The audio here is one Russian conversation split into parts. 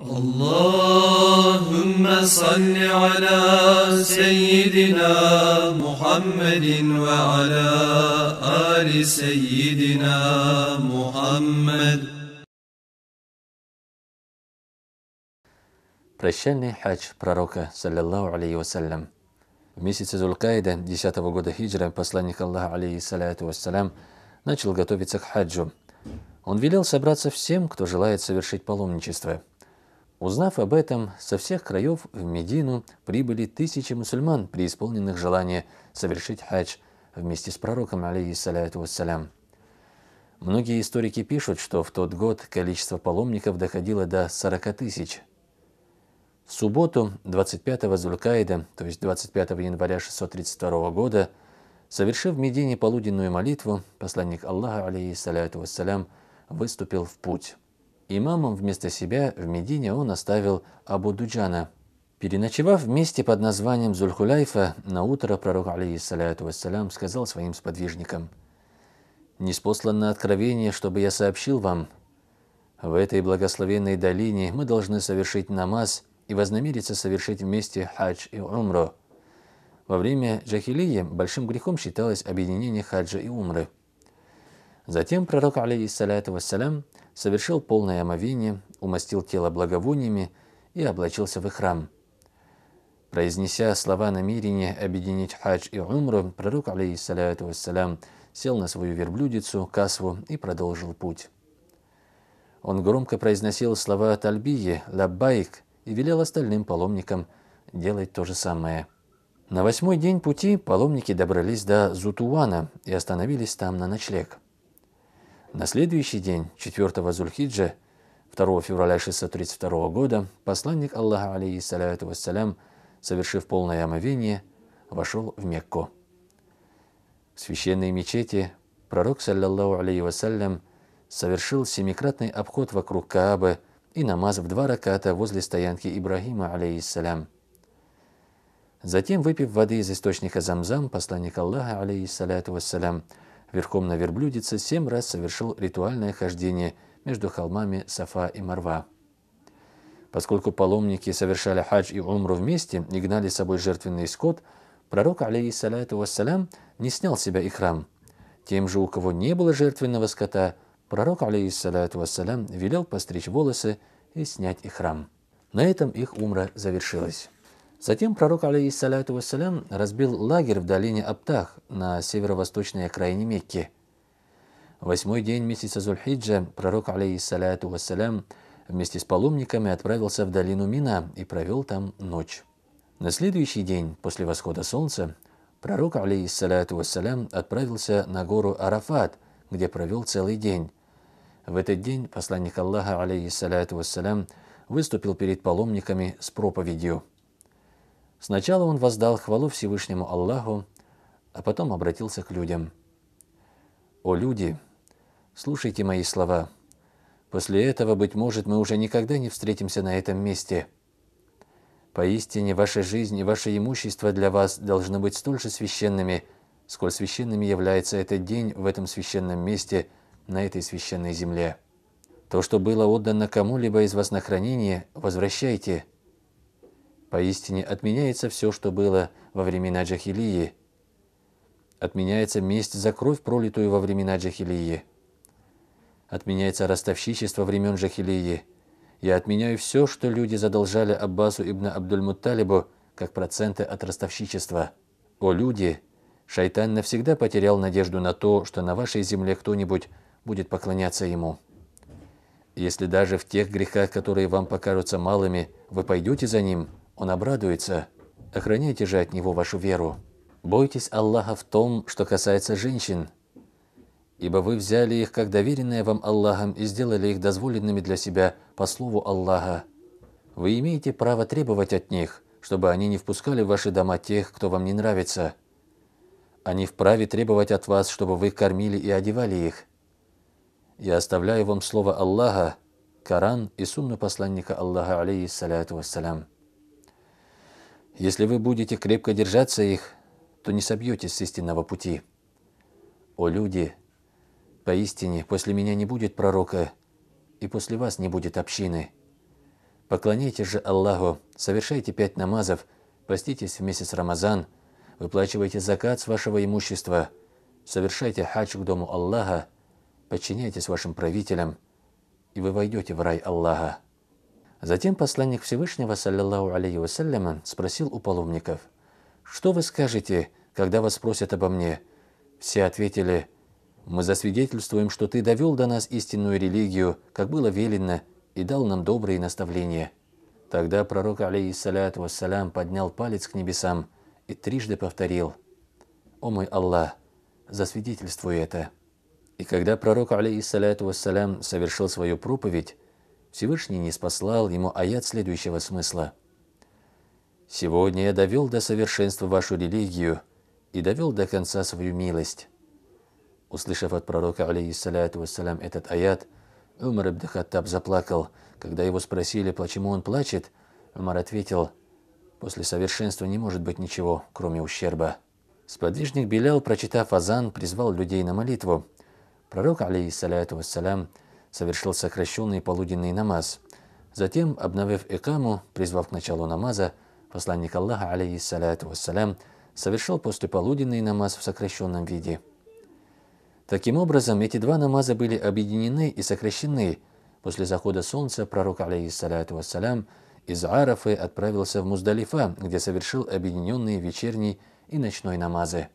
اللهم صل على سيدنا محمد وعلى آل سيدنا محمد Прощальный хадж пророка, саллиллаху алейхи вассалям. В месяце Зулкаида, 10 года хиджра, посланник Аллаха, алейхиссалату вассалям, начал готовиться к хаджу. Он велел собраться всем, кто желает совершить паломничество – Узнав об этом, со всех краев в Медину прибыли тысячи мусульман, преисполненных желания совершить хадж вместе с пророком, алейхиссаляту вассалям. Многие историки пишут, что в тот год количество паломников доходило до 40 тысяч. В субботу 25-го Зулькаида, то есть 25 января 632 года, совершив в Медине полуденную молитву, посланник Аллаха, алейхиссаляту вассалям, выступил в путь. Имамом вместо себя в Медине он оставил Абу Дуджана. Переночевав вместе под названием Зульхуляйфа, на утро пророк, алейхиссаляту вассалям, сказал своим сподвижникам, «Неспосланно откровение, чтобы я сообщил вам, в этой благословенной долине мы должны совершить намаз и вознамериться совершить вместе хадж и умру». Во время джахилии большим грехом считалось объединение хаджа и умры – Затем пророк, алейхиссаляту вассалям, совершил полное омовение, умастил тело благовониями и облачился в храм. Произнеся слова намерения объединить хадж и умру, пророк, алейхиссаляту вассалям, сел на свою верблюдицу, касву и продолжил путь. Он громко произносил слова Тальбии, Лаббайк, и велел остальным паломникам делать то же самое. На восьмой день пути паломники добрались до Зутуана и остановились там на ночлег. На следующий день, 4 Зульхиджа, 2 февраля 632 года, посланник Аллаха, алейхиссаляту вассалям, совершив полное омовение, вошел в Мекку. В священной мечети пророк, саллиллаху алейхи вассалям, совершил семикратный обход вокруг Каабы и намаз в два раката возле стоянки Ибрагима, алейхиссалям. Затем, выпив воды из источника Замзам, посланник Аллаха, алейхиссаляту вассалям, верхом на верблюдице семь раз совершил ритуальное хождение между холмами Сафа и Марва. Поскольку паломники совершали хадж и умру вместе и гнали с собой жертвенный скот, пророк, алейхиссалату вассалям, не снял с себя и храм. Тем же, у кого не было жертвенного скота, пророк, алейхиссалату вассалям, велел постричь волосы и снять и храм. На этом их умра завершилась. Затем пророк, алейхиссалату вассалям, разбил лагерь в долине Аптах на северо-восточной окраине Мекки. Восьмой день месяца Зульхиджа пророк, алейхиссалату вассалям, вместе с паломниками отправился в долину Мина и провел там ночь. На следующий день, после восхода солнца, пророк, алейхиссалату вассалям, отправился на гору Арафат, где провел целый день. В этот день посланник Аллаха, алейхиссалату вассалям, выступил перед паломниками с проповедью – Сначала он воздал хвалу Всевышнему Аллаху, а потом обратился к людям. «О люди, слушайте мои слова. После этого, быть может, мы уже никогда не встретимся на этом месте. Поистине, ваша жизнь и ваше имущество для вас должны быть столь же священными, сколь священными является этот день в этом священном месте, на этой священной земле. То, что было отдано кому-либо из вас на хранение, возвращайте – Поистине отменяется все, что было во времена Джахилии. Отменяется месть за кровь, пролитую во времена Джахилии. Отменяется ростовщичество времен Джахилии. Я отменяю все, что люди задолжали Аббасу ибн Абдуль-Мутталибу, как проценты от ростовщичества. О люди! Шайтан навсегда потерял надежду на то, что на вашей земле кто-нибудь будет поклоняться ему. Если даже в тех грехах, которые вам покажутся малыми, вы пойдете за ним – он обрадуется. Охраняйте же от него вашу веру. Бойтесь Аллаха в том, что касается женщин, ибо вы взяли их как доверенное вам Аллахом и сделали их дозволенными для себя по слову Аллаха. Вы имеете право требовать от них, чтобы они не впускали в ваши дома тех, кто вам не нравится. Они вправе требовать от вас, чтобы вы кормили и одевали их. Я оставляю вам слово Аллаха, Коран и сунну посланника Аллаха, алейхиссаляту вассалям. Если вы будете крепко держаться их, то не собьетесь с истинного пути. О люди, поистине, после меня не будет пророка, и после вас не будет общины. Поклоняйтесь же Аллаху, совершайте пять намазов, поститесь в месяц Рамазан, выплачивайте закат с вашего имущества, совершайте хадж к дому Аллаха, подчиняйтесь вашим правителям, и вы войдете в рай Аллаха. Затем посланник Всевышнего, саллиллаху алейхи вассаляма, спросил у паломников, «Что вы скажете, когда вас спросят обо мне?» Все ответили, «Мы засвидетельствуем, что ты довел до нас истинную религию, как было велено, и дал нам добрые наставления». Тогда пророк, алейхиссаляту вассалям, поднял палец к небесам и трижды повторил, «О мой Аллах, засвидетельствуй это». И когда пророк, алейхиссаляту вассалям, совершил свою проповедь, Всевышний не спаслал ему аят следующего смысла. «Сегодня я довел до совершенства вашу религию и довел до конца свою милость». Услышав от пророка, алейхиссалату вассалям, этот аят, Умар ибн Хаттаб заплакал. Когда его спросили, почему он плачет, Умар ответил, «После совершенства не может быть ничего, кроме ущерба». Сподвижник Белял, прочитав азан, призвал людей на молитву. Пророк, алейхиссалату вассалям, совершил сокращенный полуденный намаз. Затем, обновив икаму, призвав к началу намаза, посланник Аллаха, алейхиссалату вассалям, совершил послеполуденный намаз в сокращенном виде. Таким образом, эти два намаза были объединены и сокращены. После захода солнца пророк, алейхиссалату вассалям, из Арафы отправился в Муздалифа, где совершил объединенные вечерний и ночной намазы.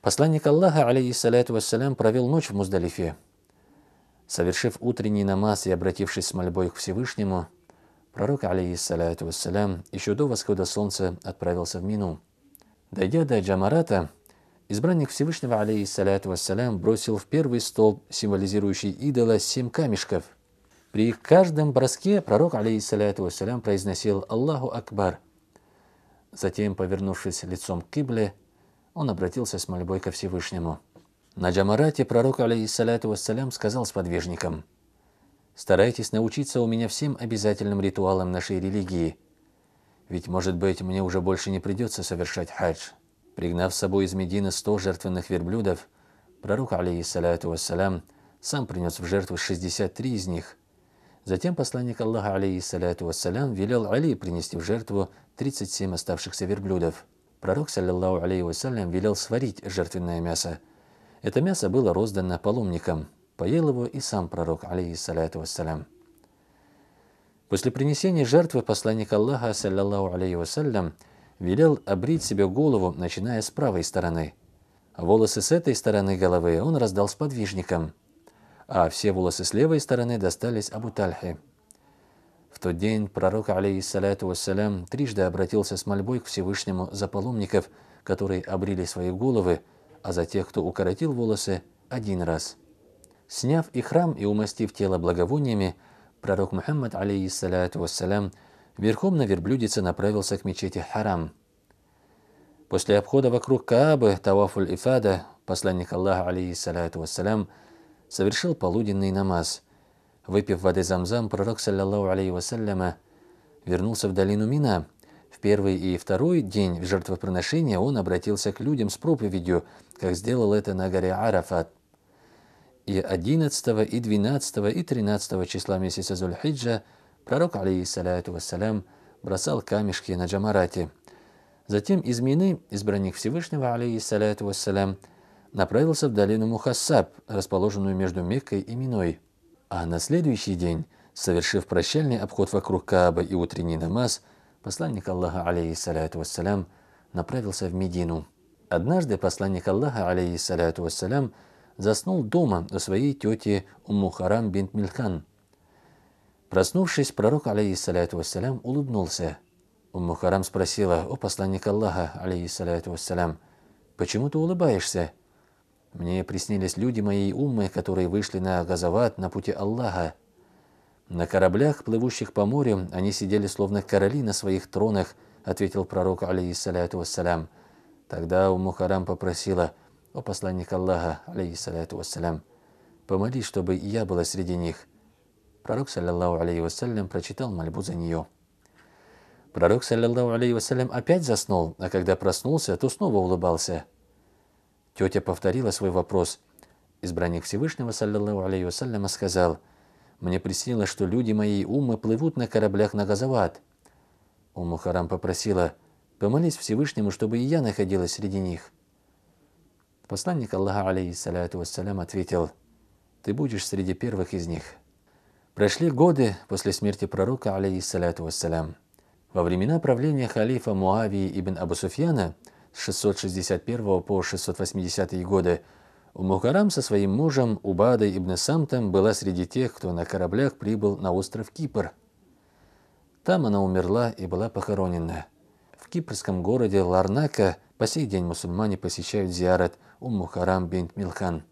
Посланник Аллаха, алейхиссалату вассалям, провел ночь в Муздалифе. Совершив утренний намаз и обратившись с мольбой к Всевышнему, пророк, алейхиссалату вассалям, еще до восхода солнца отправился в Мину. Дойдя до Джамарата, избранник Всевышнего, алейхиссалату вассалям, бросил в первый столб, символизирующий идола, семь камешков. При каждом броске пророк, алейхиссалату вассалям, произносил «Аллаху Акбар». Затем, повернувшись лицом к Кибле, он обратился с мольбой ко Всевышнему – на Джамарате пророк, алейхиссалату вассалям, сказал сподвижникам, «Старайтесь научиться у меня всем обязательным ритуалам нашей религии, ведь, может быть, мне уже больше не придется совершать хадж». Пригнав с собой из Медины сто жертвенных верблюдов, пророк, алейхиссалату вассалям, сам принес в жертву 63 из них. Затем посланник Аллаха, алейхиссалату вассалям, велел Али принести в жертву 37 оставшихся верблюдов. Пророк, саллиллаху алейхи вассалям, велел сварить жертвенное мясо – это мясо было роздано паломникам, поел его и сам пророк, алейхиссаляту вассалям. После принесения жертвы посланник Аллаха, саллиллаху алейхи вассалям, велел обрить себе голову, начиная с правой стороны. Волосы с этой стороны головы он раздал сподвижникам, а все волосы с левой стороны достались Абу Тальхе. В тот день пророк, алейхиссаляту вассалям, трижды обратился с мольбой к Всевышнему за паломников, которые обрили свои головы, а за тех, кто укоротил волосы, один раз. Сняв и храм и умастив тело благовониями, пророк Мухаммад, алейхиссалату вассалям, верхом на верблюдице направился к мечети Харам. После обхода вокруг Каабы, Тавафуль Ифада, посланник Аллаха, алейхиссалату вассалям, совершил полуденный намаз. Выпив воды замзам, пророк, саллиллаху алейхи вассаляма, вернулся в долину Мина – в первый и второй день жертвоприношения он обратился к людям с проповедью, как сделал это на горе Арафат. И 11, и 12, и 13 числа месяца Зульхиджа пророк, алейхиссалату вассалям, бросал камешки на Джамарате. Затем из Мины избранник Всевышнего, алейхиссалату вассалям, направился в долину Мухасаб, расположенную между Меккой и Миной. А на следующий день, совершив прощальный обход вокруг Каабы и утренний намаз, Посланник Аллаха, алейхиссаляту вассалям, направился в Медину. Однажды посланник Аллаха, алейхиссаляту вассалям, заснул дома у своей тети Уммухарам бинт Мильхан. Проснувшись, пророк, алейхиссаляту вассалям, улыбнулся. Уммухарам спросила, «О посланник Аллаха, алейхиссаляту вассалям, почему ты улыбаешься?» «Мне приснились люди моей уммы, которые вышли на газават на пути Аллаха», на кораблях, плывущих по морю, они сидели словно короли на своих тронах, ответил пророк, алейхиссаляту вассалям. Тогда Умму Харам попросила, о посланник Аллаха, алейхиссаляту вассалям, помолись, чтобы я была среди них. Пророк, саллиллаху алейхи вассалям, прочитал мольбу за нее. Пророк, саллиллаху алейхи вассалям, опять заснул, а когда проснулся, то снова улыбался. Тетя повторила свой вопрос. Избранник Всевышнего, саллиллаху алейхи вассаляма, сказал – мне приснилось, что люди моей умы плывут на кораблях на Газават. Уму Харам попросила, помолись Всевышнему, чтобы и я находилась среди них. Посланник Аллаха, алейхиссалату вассалям, ответил, ты будешь среди первых из них. Прошли годы после смерти пророка, алейхиссалату вассалям. Во времена правления халифа Муавии ибн Абу Суфьяна с 661 по 680 годы Мухарам со своим мужем Убадой ибн Самтом была среди тех, кто на кораблях прибыл на остров Кипр. Там она умерла и была похоронена. В кипрском городе Ларнака по сей день мусульмане посещают зиарат Уммухарам бинт Милхан.